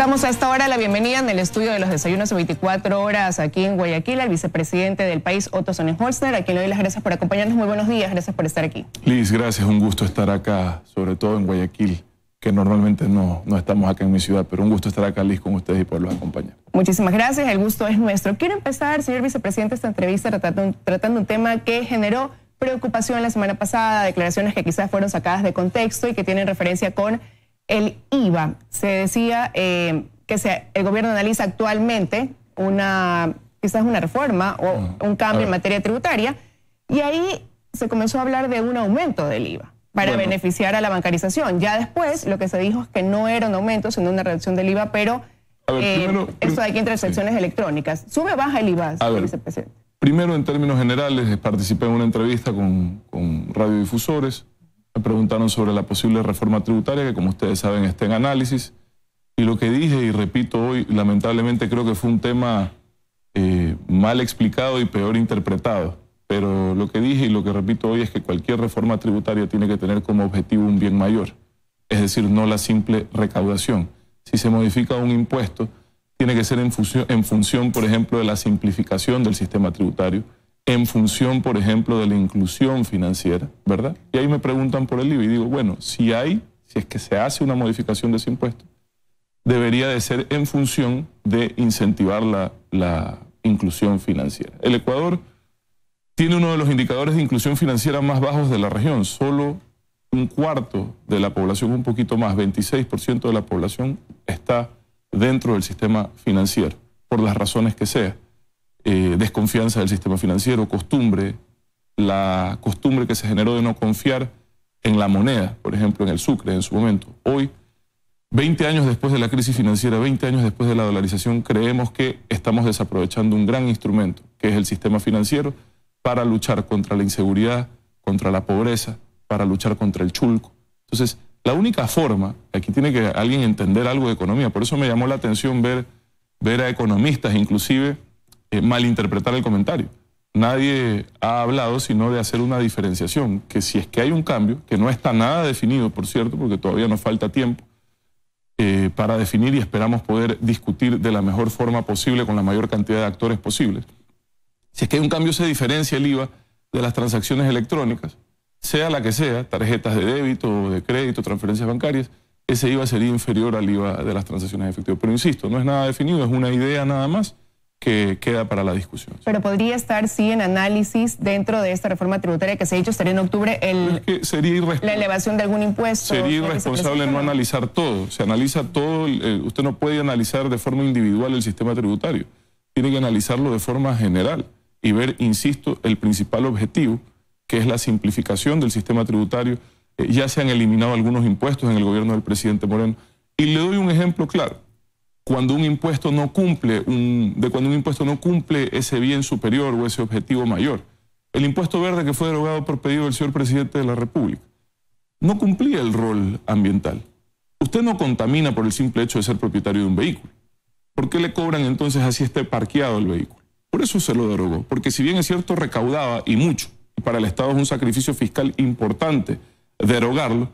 Damos esta hora, la bienvenida en el estudio de los desayunos de 24 horas aquí en Guayaquil al vicepresidente del país, Otto Sonnenholzner, a quien le doy las gracias por acompañarnos. Muy buenos días, gracias por estar aquí. Liz, gracias, un gusto estar acá, sobre todo en Guayaquil que normalmente no, no estamos acá en mi ciudad, pero un gusto estar acá, Liz, con ustedes y por los acompañar. Muchísimas gracias, el gusto es nuestro. Quiero empezar, señor vicepresidente, esta entrevista tratando tratando un tema que generó preocupación la semana pasada, declaraciones que quizás fueron sacadas de contexto y que tienen referencia con el IVA. Se decía eh, que el gobierno analiza actualmente una, quizás una reforma o mm. un cambio en materia tributaria, y ahí se comenzó a hablar de un aumento del IVA para beneficiar a la bancarización. Ya después lo que se dijo es que no era un aumento, sino una reducción del IVA, pero eh, esto hay que transacciones electrónicas. ¿Sube o baja el IVA, señor vicepresidente? Primero, en términos generales, eh, participé en una entrevista con, con radiodifusores me preguntaron sobre la posible reforma tributaria, que como ustedes saben está en análisis. Y lo que dije y repito hoy, lamentablemente creo que fue un tema eh, mal explicado y peor interpretado. Pero lo que dije y lo que repito hoy es que cualquier reforma tributaria tiene que tener como objetivo un bien mayor, es decir, no la simple recaudación. Si se modifica un impuesto, tiene que ser en función por ejemplo, de la simplificación del sistema tributario en función, por ejemplo, de la inclusión financiera, ¿verdad? Y ahí me preguntan por el IVA y digo, bueno, si hay, si es que se hace una modificación de ese impuesto, debería de ser en función de incentivar la, la inclusión financiera. El Ecuador tiene uno de los indicadores de inclusión financiera más bajos de la región, solo un cuarto de la población, un poquito más, 26% de la población está dentro del sistema financiero, por las razones que sea. Eh, desconfianza del sistema financiero, costumbre, la costumbre que se generó de no confiar en la moneda, por ejemplo, en el Sucre en su momento. Hoy, 20 años después de la crisis financiera, 20 años después de la dolarización, creemos que estamos desaprovechando un gran instrumento, que es el sistema financiero, para luchar contra la inseguridad, contra la pobreza, para luchar contra el chulco. Entonces, la única forma, aquí tiene que alguien entender algo de economía, por eso me llamó la atención ver, ver a economistas inclusive eh, malinterpretar el comentario. Nadie ha hablado sino de hacer una diferenciación, que si es que hay un cambio, que no está nada definido, por cierto, porque todavía nos falta tiempo eh, para definir y esperamos poder discutir de la mejor forma posible con la mayor cantidad de actores posibles. Si es que hay un cambio, se diferencia el IVA de las transacciones electrónicas, sea la que sea, tarjetas de débito, de crédito, transferencias bancarias, ese IVA sería inferior al IVA de las transacciones de efectivo. Pero insisto, no es nada definido, es una idea nada más que queda para la discusión. Pero podría estar, sí, en análisis dentro de esta reforma tributaria que se ha dicho, estaría en octubre el, la elevación de algún impuesto. Sería irresponsable no analizar todo. Se analiza todo, eh, usted no puede analizar de forma individual el sistema tributario. Tiene que analizarlo de forma general y ver, insisto, el principal objetivo, que es la simplificación del sistema tributario. Eh, ya se han eliminado algunos impuestos en el gobierno del presidente Moreno. Y le doy un ejemplo claro cuando un impuesto no cumple un, de cuando un impuesto no cumple ese bien superior o ese objetivo mayor. El impuesto verde que fue derogado por pedido del señor presidente de la República no cumplía el rol ambiental. Usted no contamina por el simple hecho de ser propietario de un vehículo. ¿Por qué le cobran entonces así esté parqueado el vehículo? Por eso se lo derogó, porque si bien es cierto recaudaba y mucho, y para el Estado es un sacrificio fiscal importante derogarlo,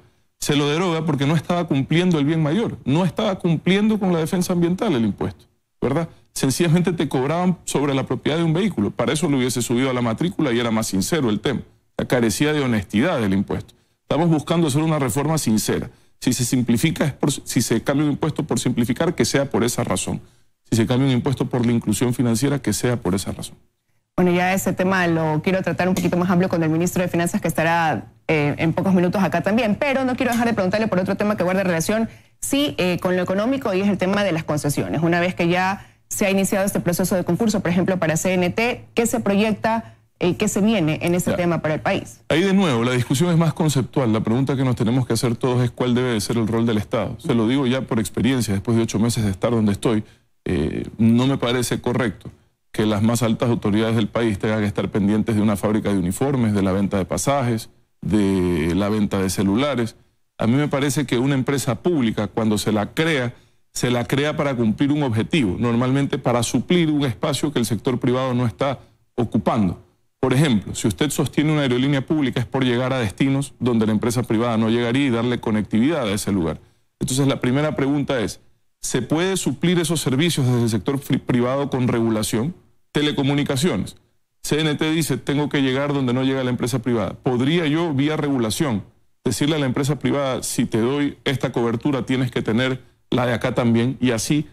se lo deroga porque no estaba cumpliendo el bien mayor, no estaba cumpliendo con la defensa ambiental el impuesto, ¿verdad? Sencillamente te cobraban sobre la propiedad de un vehículo, para eso lo hubiese subido a la matrícula y era más sincero el tema, la carecía de honestidad el impuesto. Estamos buscando hacer una reforma sincera. Si se simplifica, si se cambia un impuesto por simplificar, que sea por esa razón. Si se cambia un impuesto por la inclusión financiera, que sea por esa razón. Bueno, ya ese tema lo quiero tratar un poquito más amplio con el ministro de Finanzas que estará eh, en pocos minutos acá también, pero no quiero dejar de preguntarle por otro tema que guarda relación, sí, eh, con lo económico y es el tema de las concesiones. Una vez que ya se ha iniciado este proceso de concurso, por ejemplo, para CNT, ¿qué se proyecta? y eh, qué se viene en ese tema para el país. Ahí de nuevo, la discusión es más conceptual. La pregunta que nos tenemos que hacer todos es cuál debe ser el rol del Estado. Se lo digo ya por experiencia, después de ocho meses de estar donde estoy, no me parece correcto que las más altas autoridades del país tengan que estar pendientes de una fábrica de uniformes, de la venta de pasajes, de la venta de celulares. A mí me parece que una empresa pública, cuando se la crea, se la crea para cumplir un objetivo, normalmente para suplir un espacio que el sector privado no está ocupando. Por ejemplo, si usted sostiene una aerolínea pública es por llegar a destinos donde la empresa privada no llegaría y darle conectividad a ese lugar. Entonces la primera pregunta es, ¿se puede suplir esos servicios desde el sector privado con regulación? Telecomunicaciones. CNT dice, tengo que llegar donde no llega la empresa privada. ¿Podría yo, vía regulación, decirle a la empresa privada, si te doy esta cobertura, tienes que tener la de acá también? Y así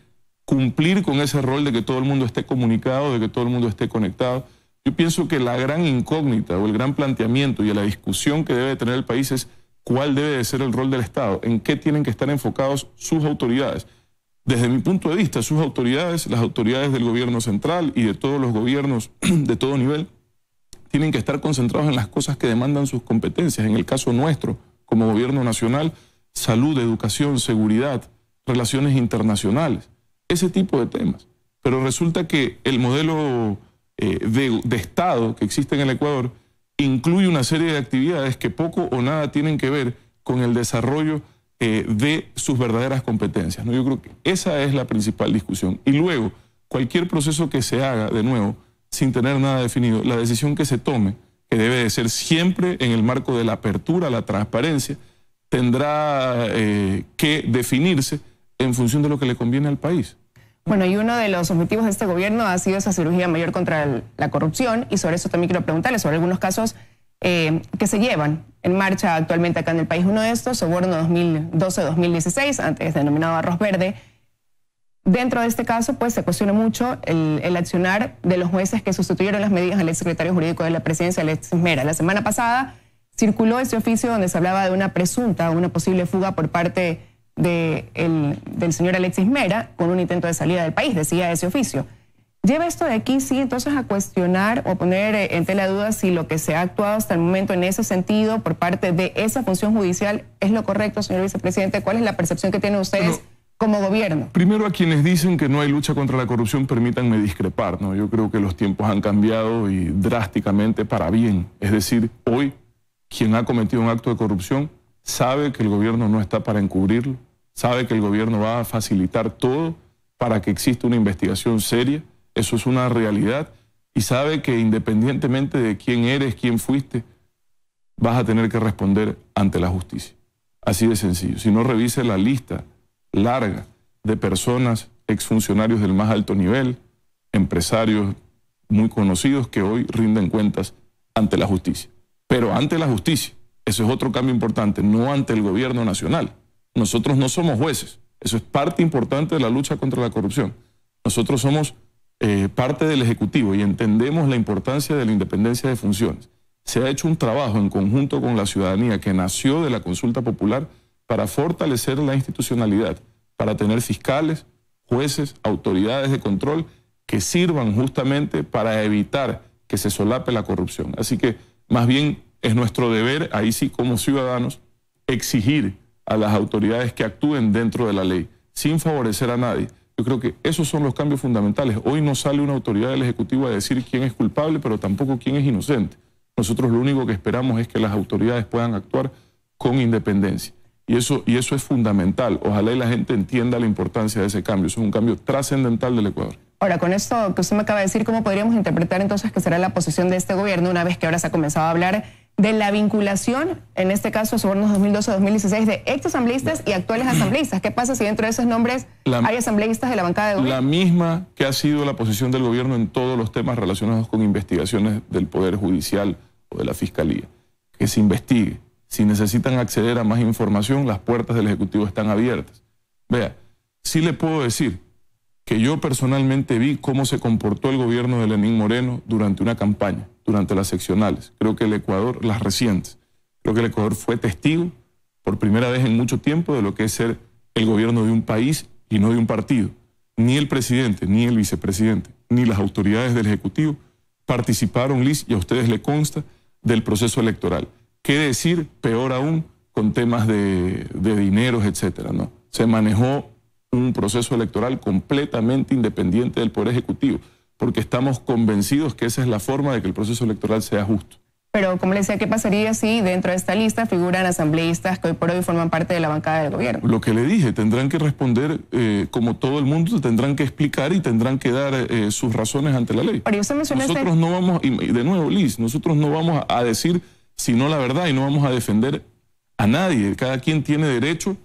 cumplir con ese rol de que todo el mundo esté comunicado, de que todo el mundo esté conectado. Yo pienso que la gran incógnita o el gran planteamiento y la discusión que debe tener el país es cuál debe de ser el rol del Estado, en qué tienen que estar enfocados sus autoridades. Desde mi punto de vista, sus autoridades, las autoridades del gobierno central y de todos los gobiernos de todo nivel, tienen que estar concentrados en las cosas que demandan sus competencias. En el caso nuestro, como gobierno nacional, salud, educación, seguridad, relaciones internacionales, ese tipo de temas. Pero resulta que el modelo eh, de, de Estado que existe en el Ecuador incluye una serie de actividades que poco o nada tienen que ver con el desarrollo eh, de sus verdaderas competencias. ¿no? Yo creo que esa es la principal discusión. Y luego, cualquier proceso que se haga, de nuevo, sin tener nada definido, la decisión que se tome, que debe de ser siempre en el marco de la apertura, la transparencia, tendrá eh, que definirse en función de lo que le conviene al país. Bueno, y uno de los objetivos de este gobierno ha sido esa cirugía mayor contra la corrupción, y sobre eso también quiero preguntarle sobre algunos casos eh, que se llevan en marcha actualmente acá en el país. Uno de estos, soborno 2012-2016, antes denominado arroz verde. Dentro de este caso, pues se cuestiona mucho el, accionar de los jueces que sustituyeron las medidas al secretario jurídico de la presidencia, Alexis Mera. La semana pasada circuló ese oficio donde se hablaba de una presunta, una posible fuga por parte del señor Alexis Mera con un intento de salida del país, decía ese oficio lleva esto de aquí, sí, entonces a cuestionar o poner eh, en tela de duda si lo que se ha actuado hasta el momento en ese sentido por parte de esa función judicial es lo correcto, señor vicepresidente. ¿Cuál es la percepción que tienen ustedes? como gobierno. Primero a quienes dicen que no hay lucha contra la corrupción, permítanme discrepar, ¿no? Yo creo que los tiempos han cambiado y drásticamente para bien. Es decir, hoy quien ha cometido un acto de corrupción sabe que el gobierno no está para encubrirlo, sabe que el gobierno va a facilitar todo para que exista una investigación seria eso es una realidad y sabe que independientemente de quién eres, quién fuiste, vas a tener que responder ante la justicia. Así de sencillo. Si no revise la lista larga de personas, exfuncionarios del más alto nivel, empresarios muy conocidos que hoy rinden cuentas ante la justicia. Pero ante la justicia, eso es otro cambio importante, no ante el gobierno nacional. Nosotros no somos jueces, eso es parte importante de la lucha contra la corrupción. Nosotros somos eh, parte del Ejecutivo y entendemos la importancia de la independencia de funciones, se ha hecho un trabajo en conjunto con la ciudadanía que nació de la consulta popular para fortalecer la institucionalidad, para tener fiscales, jueces, autoridades de control que sirvan justamente para evitar que se solape la corrupción. Así que más bien es nuestro deber, ahí sí como ciudadanos, exigir a las autoridades que actúen dentro de la ley, sin favorecer a nadie. Yo creo que esos son los cambios fundamentales. Hoy no sale una autoridad del Ejecutivo a decir quién es culpable, pero tampoco quién es inocente. Nosotros lo único que esperamos es que las autoridades puedan actuar con independencia. Y eso, y eso es fundamental. Ojalá y la gente entienda la importancia de ese cambio. es un cambio trascendental del Ecuador. Ahora, con esto que usted me acaba de decir, ¿cómo podríamos interpretar entonces que será la posición de este gobierno una vez que ahora se ha comenzado a hablar de la vinculación, en este caso, sobornos 2012-2016, de ex y actuales asambleístas. ¿Qué pasa si dentro de esos nombres hay asambleístas de la bancada de gobierno? La misma que ha sido la posición del gobierno en todos los temas relacionados con investigaciones del Poder Judicial o de la Fiscalía. Que se investigue. Si necesitan acceder a más información, las puertas del Ejecutivo están abiertas. Vea, sí le puedo decir que yo personalmente vi cómo se comportó el gobierno de Lenín Moreno durante una campaña durante las seccionales. Creo que el Ecuador, las recientes, creo que el Ecuador fue testigo por primera vez en mucho tiempo de lo que es ser el gobierno de un país y no de un partido. Ni el presidente, ni el vicepresidente, ni las autoridades del Ejecutivo participaron, Liz, y a ustedes le consta, del proceso electoral. ¿Qué decir? Peor aún, con temas de, de dineros, etcétera, ¿no? Se manejó un proceso electoral completamente independiente del Poder Ejecutivo porque estamos convencidos que esa es la forma de que el proceso electoral sea justo. Pero, como le decía, ¿qué pasaría si dentro de esta lista figuran asambleístas que hoy por hoy forman parte de la bancada del gobierno? Lo que le dije, tendrán que responder eh, como todo el mundo, tendrán que explicar y tendrán que dar eh, sus razones ante la ley. Nosotros no vamos, y de nuevo, Liz, nosotros no vamos a decir sino la verdad y no vamos a defender a nadie. Cada quien tiene derecho,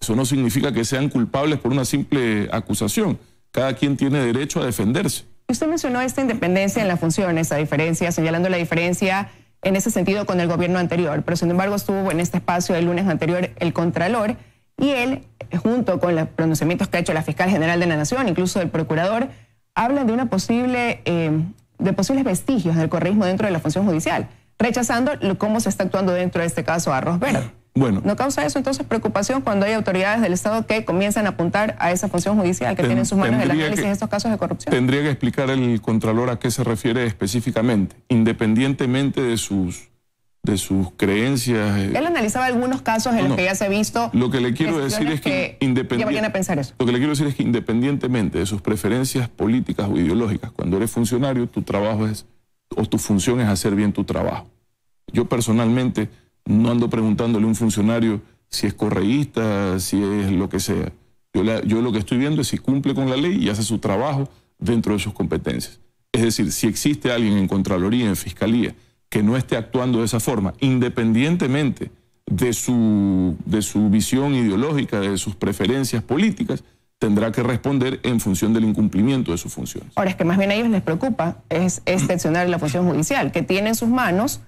eso no significa que sean culpables por una simple acusación. Cada quien tiene derecho a defenderse. Usted mencionó esta independencia en la función, esa diferencia, señalando la diferencia en ese sentido con el gobierno anterior, pero sin embargo estuvo en este espacio el lunes anterior el Contralor y él, junto con los pronunciamientos que ha hecho la Fiscal General de la Nación, incluso el Procurador, hablan de, una posible, eh, de posibles vestigios del correísmo dentro de la función judicial, rechazando cómo se está actuando dentro de este caso a Rosberg. ¿No causa eso entonces preocupación cuando hay autoridades del Estado que comienzan a apuntar a esa función judicial que tiene en sus manos el análisis de estos casos de corrupción? Tendría que explicar el Contralor a qué se refiere específicamente, independientemente de sus de sus creencias. Eh. Él analizaba algunos casos en los que ya se ha visto. Lo que le quiero decir es que, Lo que le quiero decir es que independientemente de sus preferencias políticas o ideológicas, cuando eres funcionario, tu trabajo es o tu función es hacer bien tu trabajo. Yo personalmente no ando preguntándole a un funcionario si es correísta, si es lo que sea. Yo, lo que estoy viendo es si cumple con la ley y hace su trabajo dentro de sus competencias. Es decir, si existe alguien en Contraloría, en Fiscalía, que no esté actuando de esa forma, independientemente de su, de su visión ideológica, de sus preferencias políticas, tendrá que responder en función del incumplimiento de sus funciones. Ahora, es que más bien a ellos les preocupa es excepcionar la función judicial, que tiene en sus manos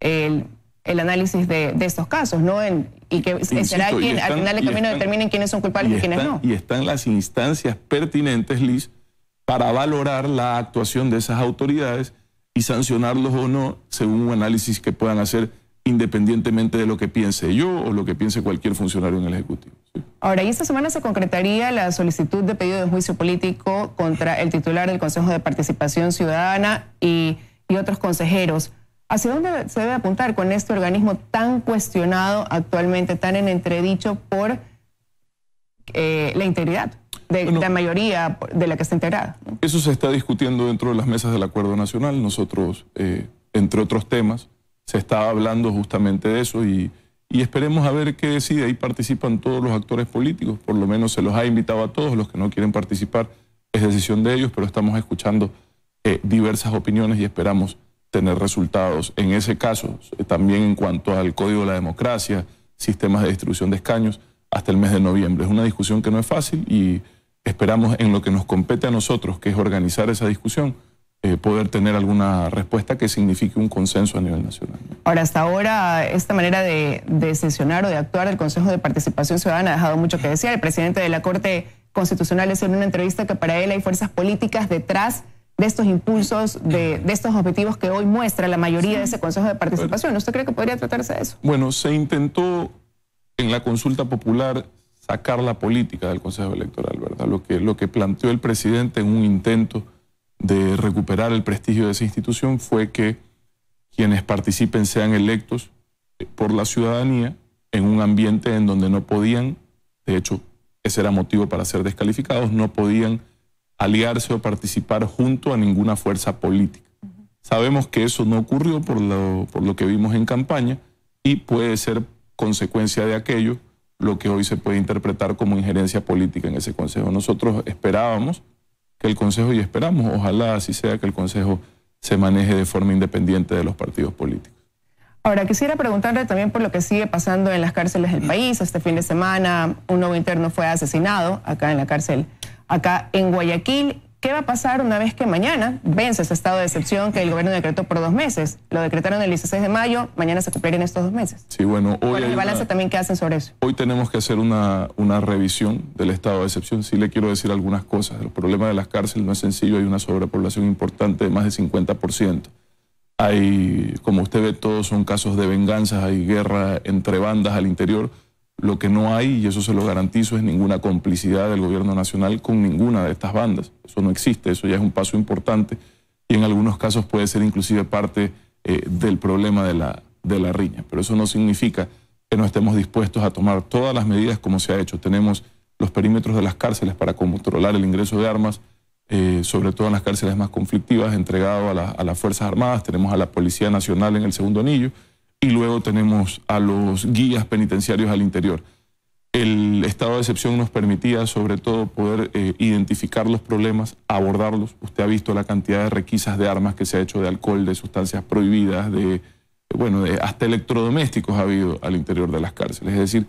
el el análisis de, de estos casos, ¿no? y que será quien al final del camino determinen quiénes son culpables y, quiénes no. Y están las instancias pertinentes, Liz, para valorar la actuación de esas autoridades y sancionarlos o no según un análisis que puedan hacer independientemente de lo que piense yo o lo que piense cualquier funcionario en el Ejecutivo. Ahora, y esta semana se concretaría la solicitud de pedido de juicio político contra el titular del Consejo de Participación Ciudadana y, y otros consejeros. ¿Hacia dónde se debe apuntar con este organismo tan cuestionado actualmente, tan en entredicho por eh, la integridad? de la mayoría de la que está integrada. Eso se está discutiendo dentro de las mesas del Acuerdo Nacional. Nosotros, eh, entre otros temas, se está hablando justamente de eso y, esperemos a ver qué decide. Ahí participan todos los actores políticos, por lo menos se los ha invitado a todos los que no quieren participar. Es decisión de ellos, pero estamos escuchando eh, diversas opiniones y esperamos tener resultados. En ese caso, eh, también en cuanto al Código de la Democracia, sistemas de distribución de escaños, hasta el mes de noviembre. Es una discusión que no es fácil y esperamos en lo que nos compete a nosotros, que es organizar esa discusión, eh, poder tener alguna respuesta que signifique un consenso a nivel nacional. Ahora, hasta ahora, esta manera de, sesionar o de actuar del Consejo de Participación Ciudadana ha dejado mucho que decir. El presidente de la Corte Constitucional decía en una entrevista que para él hay fuerzas políticas detrás de estos impulsos, de, estos objetivos que hoy muestra la mayoría de ese Consejo de Participación. ¿Usted cree que podría tratarse de eso? Bueno, se intentó en la consulta popular sacar la política del Consejo Electoral, ¿verdad? Lo que, lo que planteó el presidente en un intento de recuperar el prestigio de esa institución fue que quienes participen sean electos eh, por la ciudadanía en un ambiente en donde no podían, de hecho, ese era motivo para ser descalificados, no podían aliarse o participar junto a ninguna fuerza política. Sabemos que eso no ocurrió por lo, por lo que vimos en campaña y puede ser consecuencia de aquello lo que hoy se puede interpretar como injerencia política en ese Consejo. Nosotros esperábamos que el Consejo, y esperamos, ojalá así sea, que el Consejo se maneje de forma independiente de los partidos políticos. Ahora, quisiera preguntarle también por lo que sigue pasando en las cárceles del país. Este fin de semana un nuevo interno fue asesinado acá en la cárcel acá en Guayaquil. ¿Qué va a pasar una vez que mañana vence ese estado de excepción que el gobierno decretó por dos meses? Lo decretaron el 16 de mayo, mañana se cumplirían estos dos meses. Sí, bueno, hoy. el balance también que hacen sobre eso? Hoy tenemos que hacer una, una revisión del estado de excepción. Sí le quiero decir algunas cosas. El problema de las cárceles no es sencillo, hay una sobrepoblación importante de más del 50%. Hay, como usted ve, todos son casos de venganzas, hay guerra entre bandas al interior lo que no hay, y eso se lo garantizo, es ninguna complicidad del gobierno nacional con ninguna de estas bandas. Eso no existe, eso ya es un paso importante y en algunos casos puede ser inclusive parte eh, del problema de la, riña. Pero eso no significa que no estemos dispuestos a tomar todas las medidas como se ha hecho. Tenemos los perímetros de las cárceles para controlar el ingreso de armas, eh, sobre todo en las cárceles más conflictivas, entregado a las Fuerzas Armadas. Tenemos a la Policía Nacional en el segundo anillo y luego tenemos a los guías penitenciarios al interior. El estado de excepción nos permitía sobre todo poder eh, identificar los problemas, abordarlos. Usted ha visto la cantidad de requisas de armas que se ha hecho, de alcohol, de sustancias prohibidas, de, bueno, de, hasta electrodomésticos ha habido al interior de las cárceles. Es decir,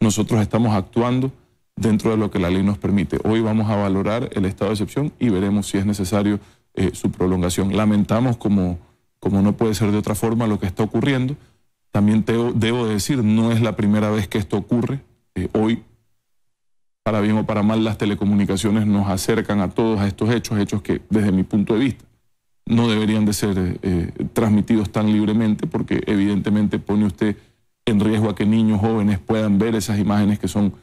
nosotros estamos actuando dentro de lo que la ley nos permite. Hoy vamos a valorar el estado de excepción y veremos si es necesario eh, su prolongación. Lamentamos como como no puede ser de otra forma lo que está ocurriendo. También te, debo decir, no es la primera vez que esto ocurre. Eh, hoy, para bien o para mal, las telecomunicaciones nos acercan a todos a estos hechos, hechos que desde mi punto de vista no deberían de ser eh, eh, transmitidos tan libremente porque evidentemente pone usted en riesgo a que niños jóvenes puedan ver esas imágenes que son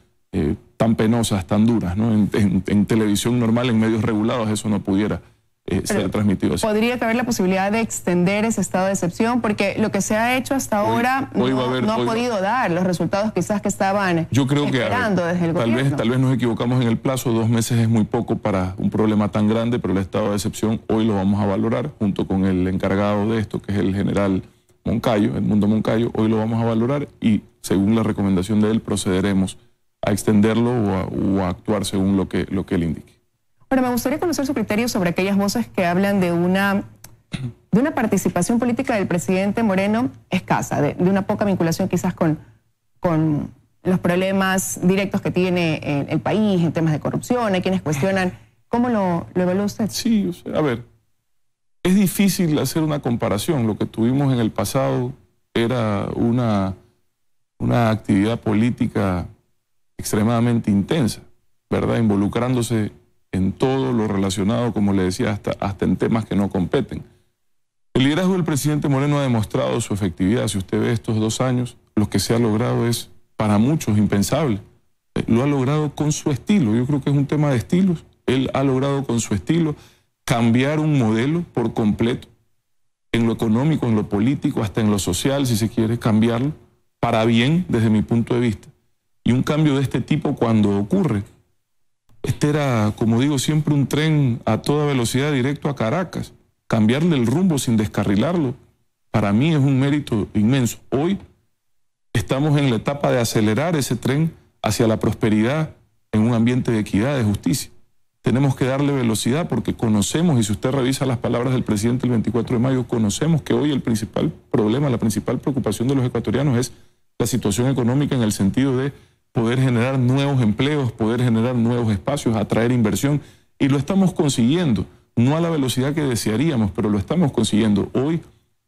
tan penosas, tan duras. en televisión normal, en medios regulados, eso no pudiera eh, transmitido. Podría haber la posibilidad de extender ese estado de excepción, porque lo que se ha hecho hasta ahora no, ha podido dar los resultados quizás que estaban esperando desde el gobierno. tal vez nos equivocamos en el plazo, dos meses es muy poco para un problema tan grande, pero el estado de excepción hoy lo vamos a valorar junto con el encargado de esto, que es el general Moncayo, el mundo Moncayo, hoy lo vamos a valorar y según la recomendación de él procederemos a extenderlo o a, actuar según lo que, lo que él indique. Pero me gustaría conocer su criterio sobre aquellas voces que hablan de una de una participación política del presidente Moreno escasa, de, una poca vinculación quizás con, con los problemas directos que tiene el, país en temas de corrupción, hay quienes cuestionan. ¿Cómo lo, evalúa usted? Sí, a ver, es difícil hacer una comparación. Lo que tuvimos en el pasado era una, una actividad política extremadamente intensa, ¿verdad? Involucrándose en todo lo relacionado, como le decía, hasta, en temas que no competen. El liderazgo del presidente Moreno ha demostrado su efectividad. Si usted ve estos dos años, lo que se ha logrado es para muchos impensable. Eh, lo ha logrado con su estilo. Yo creo que es un tema de estilos. Él ha logrado con su estilo cambiar un modelo por completo en lo económico, en lo político, hasta en lo social, si se quiere cambiarlo, para bien desde mi punto de vista. Y un cambio de este tipo cuando ocurre este era, como digo, siempre un tren a toda velocidad directo a Caracas. Cambiarle el rumbo sin descarrilarlo, para mí es un mérito inmenso. Hoy estamos en la etapa de acelerar ese tren hacia la prosperidad en un ambiente de equidad, de justicia. Tenemos que darle velocidad porque conocemos, y si usted revisa las palabras del presidente el 24 de mayo, conocemos que hoy el principal problema, la principal preocupación de los ecuatorianos es la situación económica en el sentido de poder generar nuevos empleos, poder generar nuevos espacios, atraer inversión. Y lo estamos consiguiendo, no a la velocidad que desearíamos, pero lo estamos consiguiendo. Hoy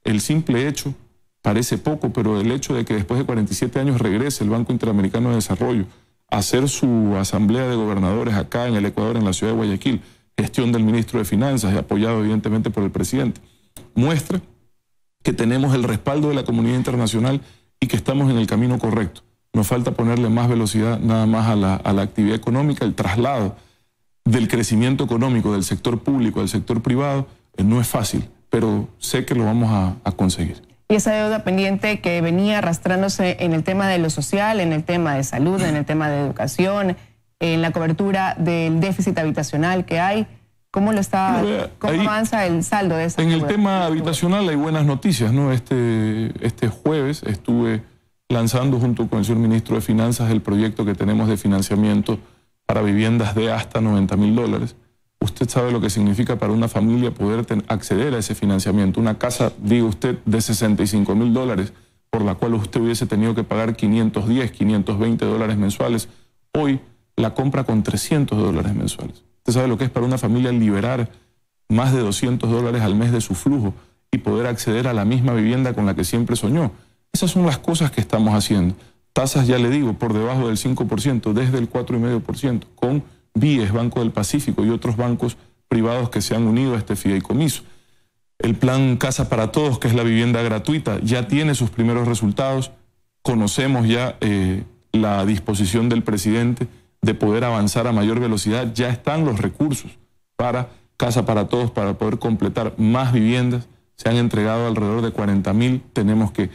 el simple hecho parece poco, pero el hecho de que después de 47 años regrese el Banco Interamericano de Desarrollo a hacer su asamblea de gobernadores acá en el Ecuador, en la ciudad de Guayaquil, gestión del ministro de Finanzas y apoyado evidentemente por el presidente, muestra que tenemos el respaldo de la comunidad internacional y que estamos en el camino correcto. Nos falta ponerle más velocidad nada más a la, a la actividad económica, el traslado del crecimiento económico del sector público al sector privado eh, no es fácil, pero sé que lo vamos a, conseguir. Y esa deuda pendiente que venía arrastrándose en el tema de lo social, en el tema de salud, en el tema de educación, en la cobertura del déficit habitacional que hay. ¿Cómo lo está? ¿Cómo avanza el saldo de esa? En el tema habitacional hay buenas noticias, ¿no? Este, este jueves estuve lanzando junto con el señor ministro de Finanzas el proyecto que tenemos de financiamiento para viviendas de hasta 90 mil dólares. Usted sabe lo que significa para una familia poder acceder a ese financiamiento. Una casa, diga usted, de 65 mil dólares, por la cual usted hubiese tenido que pagar 510, 520 dólares mensuales, hoy la compra con 300 dólares mensuales. Usted sabe lo que es para una familia liberar más de 200 dólares al mes de su flujo y poder acceder a la misma vivienda con la que siempre soñó. Esas son las cosas que estamos haciendo. Tasas, ya le digo, por debajo del 5%, desde el 4,5%, con BIES, Banco del Pacífico y otros bancos privados que se han unido a este fideicomiso. El plan Casa para Todos, que es la vivienda gratuita, ya tiene sus primeros resultados. Conocemos ya eh, la disposición del presidente de poder avanzar a mayor velocidad. Ya están los recursos para Casa para Todos, para poder completar más viviendas. Se han entregado alrededor de 40 mil. Tenemos que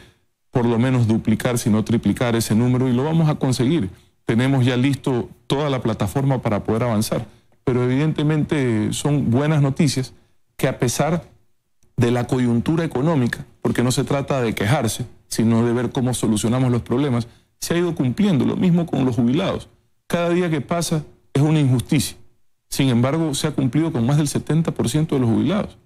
por lo menos duplicar, si no triplicar ese número, y lo vamos a conseguir. Tenemos ya listo toda la plataforma para poder avanzar. Pero evidentemente son buenas noticias que a pesar de la coyuntura económica, porque no se trata de quejarse, sino de ver cómo solucionamos los problemas, se ha ido cumpliendo. Lo mismo con los jubilados. Cada día que pasa es una injusticia. Sin embargo, se ha cumplido con más del 70% de los jubilados.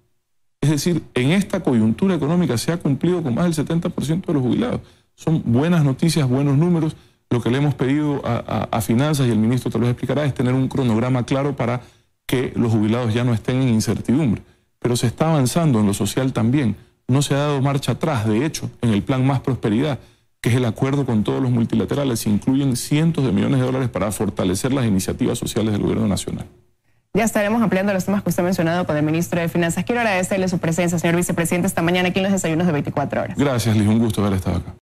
Es decir, en esta coyuntura económica se ha cumplido con más del 70% de los jubilados. Son buenas noticias, buenos números. Lo que le hemos pedido a, Finanzas y el ministro tal vez explicará es tener un cronograma claro para que los jubilados ya no estén en incertidumbre. Pero se está avanzando en lo social también. No se ha dado marcha atrás, de hecho, en el plan Más Prosperidad, que es el acuerdo con todos los multilaterales, incluyen cientos de millones de dólares para fortalecer las iniciativas sociales del gobierno nacional. Ya estaremos ampliando los temas que usted ha mencionado con el ministro de Finanzas. Quiero agradecerle su presencia, señor vicepresidente, esta mañana aquí en los desayunos de 24 horas. Gracias, Liz. Un gusto haber estado acá.